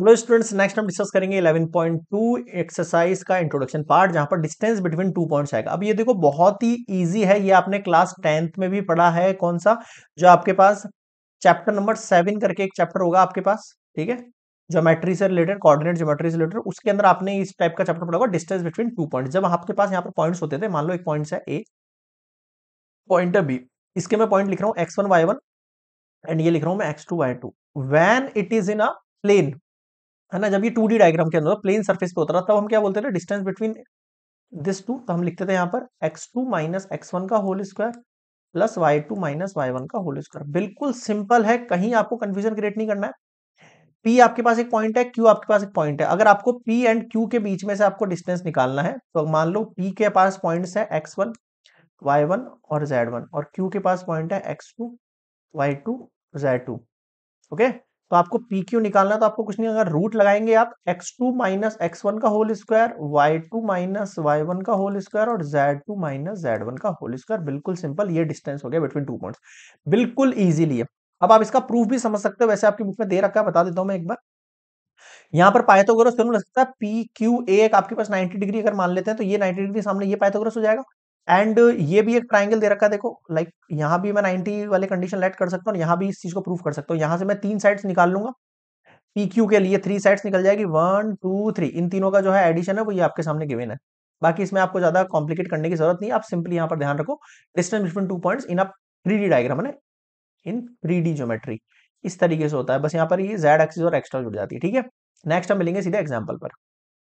hello students next हम discuss करेंगे 11.2 exercise का इंट्रोडक्शन पार्ट जहां पर डिस्टेंस बिटवीन टू पॉइंट्स आएगा अब ये देखो बहुत ही इजी है ये आपने क्लास टेंथ में भी पढ़ा है कौन सा जो आपके पास चैप्टर नंबर सेवन करके एक चैप्टर होगा आपके पास ठीक है ज्योमेट्री से रिलेटेड कोऑर्डिनेट ज्योमेट्री से रिलेटेड उसके अंदर आपने इस टाइप का चैप्टर पढ़ा होगा डिस्टेंस बिटवीन टू पॉइंट जब आपके पास यहाँ पर पॉइंट होते थे मान लो एक पॉइंट है ए पॉइंट बी इसके मैं पॉइंट लिख रहा हूँ एक्स वन एंड ये लिख रहा हूँ मैं x two two when it is in a plane है ना जब ये टू डायग्राम के अंदर प्लेन सर्फेस पे होता था तब हम क्या बोलते थे डिस्टेंस बिटवीन दिस टू तो हम लिखते थे यहाँ पर x two minus x one का whole square plus y two minus y one का होल स्क्वायर बिल्कुल सिंपल है कहीं आपको कंफ्यूजन क्रिएट नहीं करना है पी आपके पास एक पॉइंट है क्यू आपके पास एक पॉइंट है अगर आपको पी एंड क्यू के बीच में से आपको डिस्टेंस निकालना है तो मान लो पी के पास पॉइंट्स है एक्स वन वाई वन और जेड वन और क्यू के पास पॉइंट है x two y two z two okay तो आपको पी क्यू निकालना तो आपको कुछ नहीं अगर रूट लगाएंगे आप x two minus x one का whole square y two minus y one का होल स्क्वायर और z two minus z one का होल स्क्वायर बिल्कुल सिंपल ये डिस्टेंस हो गया बिटवीन टू पॉइंट बिल्कुल ईजिली है अब आप इसका प्रूफ भी समझ सकते हो वैसे आपकी बुक में दे रखा है बता देता हूं मैं एक बार यहाँ पर पाइथागोरस थ्योरम लग सकता है पी क्यू ए एक आपके पास 90 डिग्री अगर मान लेते हैं तो ये 90 डिग्री सामने ये पाइथागोरस हो जाएगा एंड ये भी एक ट्राइंगल दे रखा है देखो लाइक like, यहाँ भी मैं 90 वाले कंडीशन लेट कर सकता हूँ यहाँ भी इस चीज को प्रूव कर सकता हूँ यहाँ से मैं तीन साइड्स निकाल लूंगा पी क्यू के लिए थ्री साइड्स निकल जाएगी वन टू थ्री इन तीनों का जो है एडिशन है वो ये आपके सामने गिवेन है बाकी इसमें आपको ज्यादा कॉम्प्लिकेट करने की जरूरत नहीं आप सिंपली यहाँ पर ध्यान रखो distance between two point in आप थ्री डी डायग्राम है इन थ्री डी ज्योमेट्री इस तरीके से होता है बस यहाँ पर ये जेड एक्सिस और एक्स्ट्रा जुड़ जाती है ठीक है नेक्स्ट हम मिलेंगे सीधे एग्जाम्पल पर